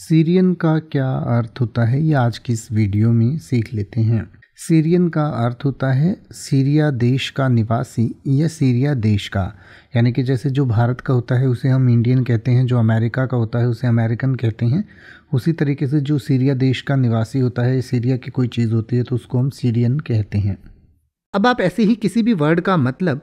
Syrian का क्या अर्थ होता है ये आज की इस वीडियो में सीख लेते हैं सीरियन का अर्थ होता है सीरिया देश का निवासी या सीरिया देश का यानी कि जैसे जो भारत का होता है उसे हम इंडियन कहते हैं जो अमेरिका का होता है उसे अमेरिकन कहते हैं उसी तरीके से जो सीरिया देश का निवासी होता है सीरिया की कोई चीज़ होती है तो उसको हम सीरियन कहते हैं अब आप ऐसे ही किसी भी वर्ड का मतलब